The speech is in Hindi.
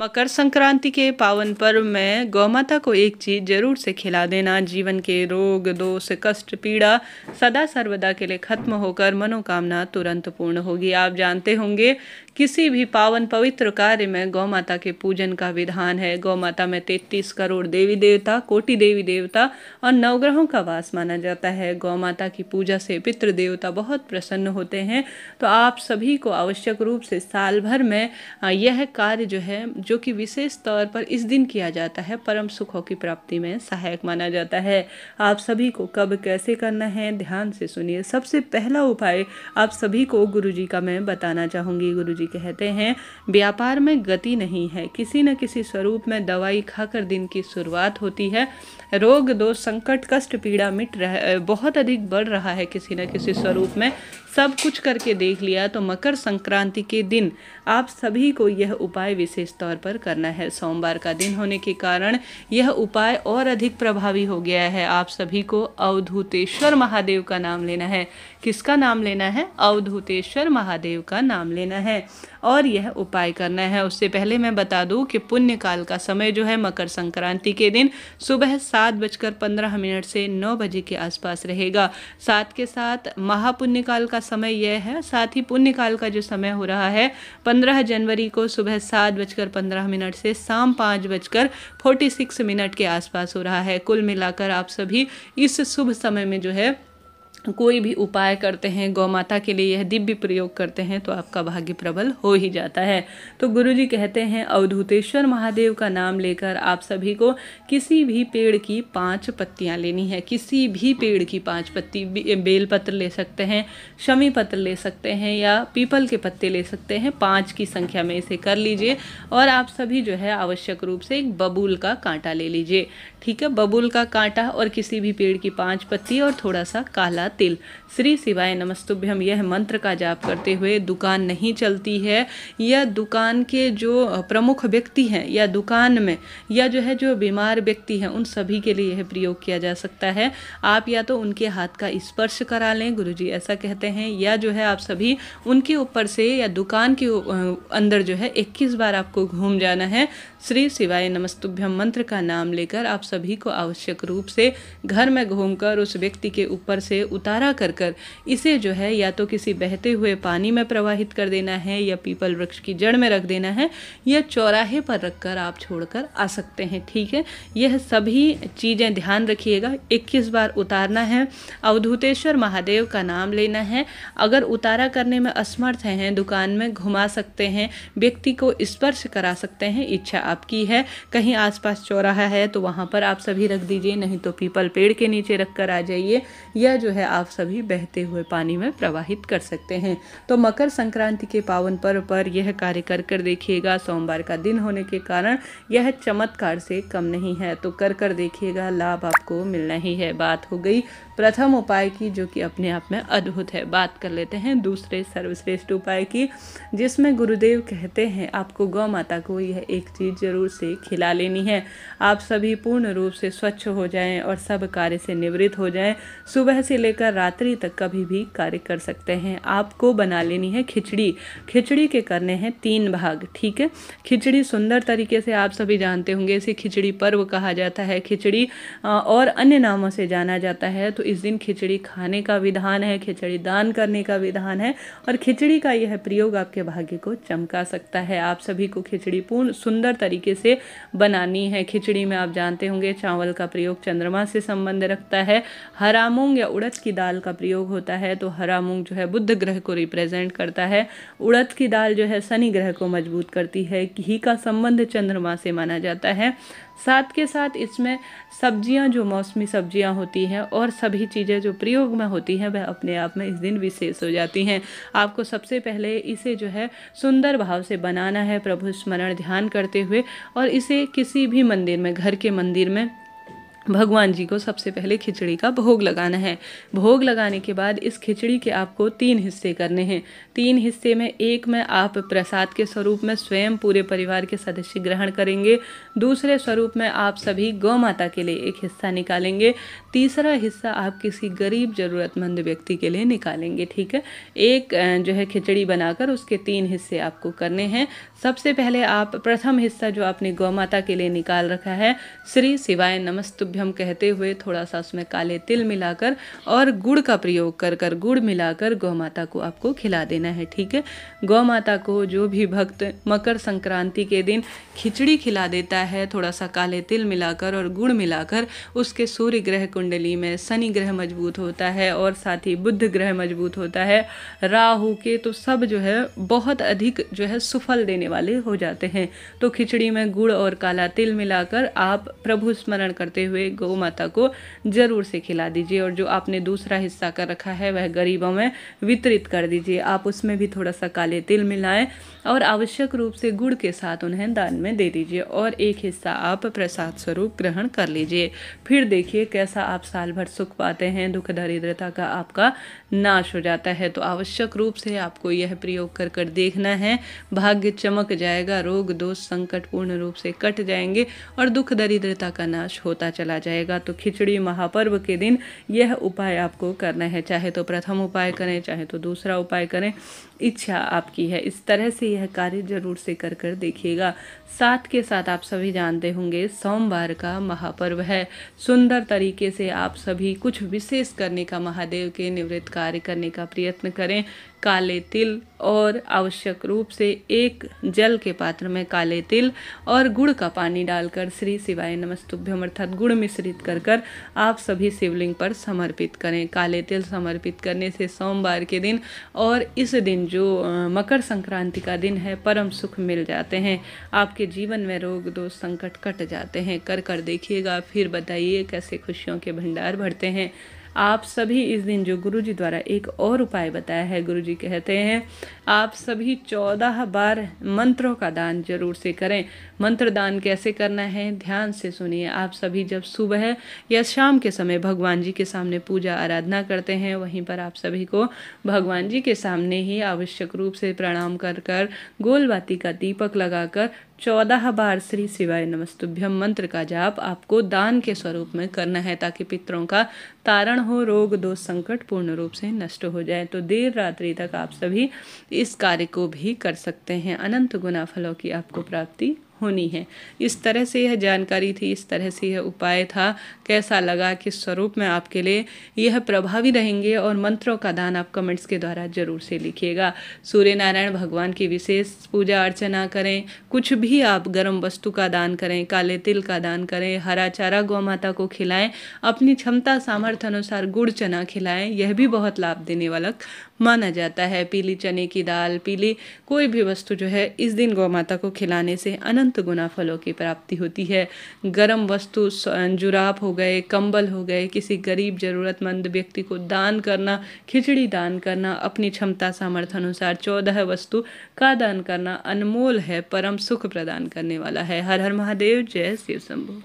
मकर संक्रांति के पावन पर्व में गौमाता को एक चीज जरूर से खिला देना जीवन के रोग दोष कष्ट पीड़ा सदा सर्वदा के लिए खत्म होकर मनोकामना तुरंत पूर्ण होगी आप जानते होंगे किसी भी पावन पवित्र कार्य में गौ माता के पूजन का विधान है गौ माता में तैतीस करोड़ देवी देवता कोटि देवी देवता और नवग्रहों का वास माना जाता है गौ माता की पूजा से पितृ देवता बहुत प्रसन्न होते हैं तो आप सभी को आवश्यक रूप से साल भर में यह कार्य जो है जो कि विशेष तौर पर इस दिन किया जाता है परम सुखों की प्राप्ति में सहायक माना जाता है आप सभी को कब कैसे करना है ध्यान से सुनिए सबसे पहला उपाय आप सभी को गुरु जी का मैं बताना चाहूँगी जी कहते हैं व्यापार में गति नहीं है किसी न किसी स्वरूप में दवाई खाकर दिन की शुरुआत होती है रोग दो संकट कष्ट पीड़ा मिट रह बहुत अधिक बढ़ रहा है किसी न किसी स्वरूप में सब कुछ करके देख लिया तो मकर संक्रांति के दिन आप सभी को यह उपाय विशेष तौर पर करना है सोमवार का दिन होने के कारण यह उपाय और अधिक प्रभावी हो गया है आप सभी को अवधूतेश्वर महादेव का नाम लेना है किसका नाम लेना है अवधूतेश्वर महादेव का नाम लेना है और यह उपाय करना है उससे पहले मैं बता दूं कि पुण्य काल का समय जो है मकर संक्रांति के दिन सुबह सात बजकर पंद्रह मिनट से नौ बजे के आसपास रहेगा साथ के साथ महापुण्य काल का समय यह है साथ ही पुण्य काल का जो समय हो रहा है पंद्रह जनवरी को सुबह सात बजकर पंद्रह मिनट से शाम पाँच बजकर फोर्टी सिक्स मिनट के आसपास हो रहा है कुल मिलाकर आप सभी इस शुभ समय में जो है कोई भी उपाय करते हैं गौ माता के लिए यह दिव्य प्रयोग करते हैं तो आपका भाग्य प्रबल हो ही जाता है तो गुरु जी कहते हैं अवधूतेश्वर महादेव का नाम लेकर आप सभी को किसी भी पेड़ की पांच पत्तियां लेनी है किसी भी पेड़ की पांच पत्ती बेल पत्र ले सकते हैं शमी पत्र ले सकते हैं या पीपल के पत्ते ले सकते हैं पाँच की संख्या में इसे कर लीजिए और आप सभी जो है आवश्यक रूप से एक बबूल का कांटा ले लीजिए ठीक है बबुल का कांटा और किसी भी पेड़ की पांच पत्ती और थोड़ा सा काला तिल श्री शिवाय नमस्तुभ्य हम यह मंत्र का जाप करते हुए दुकान नहीं चलती है या दुकान के जो प्रमुख व्यक्ति हैं या दुकान में या जो है जो बीमार व्यक्ति हैं उन सभी के लिए यह प्रयोग किया जा सकता है आप या तो उनके हाथ का स्पर्श करा लें गुरु जी ऐसा कहते हैं या जो है आप सभी उनके ऊपर से या दुकान के अंदर जो है इक्कीस बार आपको घूम जाना है श्री शिवाय नमस्तुभ्यम मंत्र का नाम लेकर आप सभी को आवश्यक रूप से घर में घूमकर उस व्यक्ति के ऊपर से उतारा कर कर इसे जो है या तो किसी बहते हुए पानी में प्रवाहित कर देना है या पीपल वृक्ष की जड़ में रख देना है या चौराहे पर रखकर आप छोड़कर आ सकते हैं ठीक है यह सभी चीज़ें ध्यान रखिएगा इक्कीस बार उतारना है अवधूतेश्वर महादेव का नाम लेना है अगर उतारा करने में असमर्थ हैं दुकान में घुमा सकते हैं व्यक्ति को स्पर्श करा सकते हैं इच्छा आपकी है कहीं आसपास चौराहा है तो वहाँ पर आप सभी रख दीजिए नहीं तो पीपल पेड़ के नीचे रख कर आ जाइए या जो है आप सभी बहते हुए पानी में प्रवाहित कर सकते हैं तो मकर संक्रांति के पावन पर्व पर यह कार्य कर कर देखिएगा सोमवार का दिन होने के कारण यह चमत्कार से कम नहीं है तो कर कर देखिएगा लाभ आपको मिलना ही है बात हो गई प्रथम उपाय की जो कि अपने आप में अद्भुत है बात कर लेते हैं दूसरे सर्वश्रेष्ठ उपाय की जिसमें गुरुदेव कहते हैं आपको गौ माता को यह एक चीज़ जरूर से खिला लेनी है आप सभी पूर्ण रूप से स्वच्छ हो जाएं और सब कार्य से निवृत्त हो जाएं सुबह से लेकर रात्रि तक कभी भी कार्य कर सकते हैं आपको बना लेनी है खिचड़ी खिचड़ी के करने हैं तीन भाग ठीक है खिचड़ी सुंदर तरीके से आप सभी जानते होंगे इसे खिचड़ी पर्व कहा जाता है खिचड़ी और अन्य नामों से जाना जाता है तो इस दिन खिचड़ी खाने का विधान है खिचड़ी दान करने का विधान है और खिचड़ी का यह प्रयोग आपके भाग्य को चमका सकता है आप सभी को खिचड़ी पूर्ण सुंदर तरीके से बनानी है खिचड़ी में आप जानते होंगे चावल का प्रयोग चंद्रमा से संबंध रखता है हरा मूंग या उड़द की दाल का प्रयोग होता है तो हरा मूंग जो है बुद्ध ग्रह को रिप्रेजेंट करता है उड़द की दाल जो है शनि ग्रह को मजबूत करती है घी का संबंध चंद्रमा से माना जाता है साथ के साथ इसमें सब्जियां जो मौसमी सब्जियां होती हैं और सभी सभी चीज़ें जो प्रयोग में होती हैं वह अपने आप में इस दिन विशेष हो जाती हैं आपको सबसे पहले इसे जो है सुंदर भाव से बनाना है प्रभु स्मरण ध्यान करते हुए और इसे किसी भी मंदिर में घर के मंदिर में भगवान जी को सबसे पहले खिचड़ी का भोग लगाना है भोग लगाने के बाद इस खिचड़ी के आपको तीन हिस्से करने हैं तीन हिस्से में एक में आप प्रसाद के स्वरूप में स्वयं पूरे परिवार के सदस्य ग्रहण करेंगे दूसरे स्वरूप में आप सभी गौ माता के लिए एक हिस्सा निकालेंगे तीसरा हिस्सा आप किसी गरीब ज़रूरतमंद व्यक्ति के लिए निकालेंगे ठीक है एक जो है खिचड़ी बनाकर उसके तीन हिस्से आपको करने हैं सबसे पहले आप प्रथम हिस्सा जो आपने गौ माता के लिए निकाल रखा है श्री शिवाय नमस्तुभ्य मध्यम कहते हुए थोड़ा सा उसमें काले तिल मिलाकर और गुड़ का प्रयोग कर कर गुड़ मिलाकर गौ माता को आपको खिला देना है ठीक है गौ माता को जो भी भक्त मकर संक्रांति के दिन खिचड़ी खिला देता है थोड़ा सा काले तिल मिलाकर और गुड़ मिलाकर उसके सूर्य ग्रह कुंडली में शनि ग्रह मजबूत होता है और साथ ही बुद्ध ग्रह मजबूत होता है राहु के तो सब जो है बहुत अधिक जो है सुफल देने वाले हो जाते हैं तो खिचड़ी में गुड़ और काला तिल मिलाकर आप प्रभु स्मरण करते हुए गौ माता को ज़रूर से खिला दीजिए और जो आपने दूसरा हिस्सा कर रखा है वह गरीबों में वितरित कर दीजिए आप उसमें भी थोड़ा सा काले तिल मिलाएं और आवश्यक रूप से गुड़ के साथ उन्हें दान में दे दीजिए और एक हिस्सा आप प्रसाद स्वरूप ग्रहण कर लीजिए फिर देखिए कैसा आप साल भर सुख पाते हैं दुख दरिद्रता का आपका नाश हो जाता है तो आवश्यक रूप से आपको यह प्रयोग कर कर देखना है भाग्य चमक जाएगा रोग दोष संकट पूर्ण रूप से कट जाएंगे और दुख दरिद्रता का नाश होता चला चला जाएगा तो खिचड़ी महापर्व के दिन यह उपाय आपको करना है चाहे तो प्रथम उपाय करें चाहे तो दूसरा उपाय करें इच्छा आपकी है इस तरह से यह कार्य जरूर से कर कर देखिएगा साथ के साथ आप सभी जानते होंगे सोमवार का महापर्व है सुंदर तरीके से आप सभी कुछ विशेष करने का महादेव के निवृत्त कार्य करने का प्रयत्न करें काले तिल और आवश्यक रूप से एक जल के पात्र में काले तिल और गुड़ का पानी डालकर श्री शिवाय नमस्तुभ्यम अर्थात गुड़ मिश्रित कर कर आप सभी शिवलिंग पर समर्पित करें काले तिल समर्पित करने से सोमवार के दिन और इस दिन जो मकर संक्रांति का दिन है परम सुख मिल जाते हैं आपके जीवन में रोग दो संकट कट जाते हैं कर कर देखिएगा फिर बताइए कैसे खुशियों के भंडार भरते हैं आप सभी इस दिन जो गुरु जी द्वारा एक और उपाय बताया है गुरु जी कहते हैं आप सभी चौदह बार मंत्रों का दान जरूर से करें मंत्र दान कैसे करना है ध्यान से सुनिए आप सभी जब सुबह या शाम के समय भगवान जी के सामने पूजा आराधना करते हैं वहीं पर आप सभी को भगवान जी के सामने ही आवश्यक रूप से प्रणाम कर कर गोलबाती का दीपक लगाकर चौदह बार श्री शिवाय नमस्तुभ्यम मंत्र का जाप आपको दान के स्वरूप में करना है ताकि पितरों का तारण हो रोग दो संकट पूर्ण रूप से नष्ट हो जाए तो देर रात्रि तक आप सभी इस कार्य को भी कर सकते हैं अनंत गुना फलों की आपको प्राप्ति होनी है इस तरह से यह जानकारी थी इस तरह से यह उपाय था कैसा लगा किस स्वरूप में आपके लिए यह प्रभावी रहेंगे और मंत्रों का दान आप कमेंट्स के द्वारा जरूर से लिखिएगा सूर्य नारायण भगवान की विशेष पूजा अर्चना करें कुछ भी आप गर्म वस्तु का दान करें काले तिल का दान करें हरा चारा गौ माता को खिलाएं अपनी क्षमता सामर्थ्य अनुसार गुड़ चना खिलाएं यह भी बहुत लाभ देने वाला माना जाता है पीली चने की दाल पीली कोई भी वस्तु जो है इस दिन गौ माता को खिलाने से अनंत अनंत गुना फलों की प्राप्ति होती है गर्म वस्तु जुराब हो गए कंबल हो गए किसी गरीब ज़रूरतमंद व्यक्ति को दान करना खिचड़ी दान करना अपनी क्षमता सामर्थ्य अनुसार चौदह वस्तु का दान करना अनमोल है परम सुख प्रदान करने वाला है हर हर महादेव जय शिव शंभु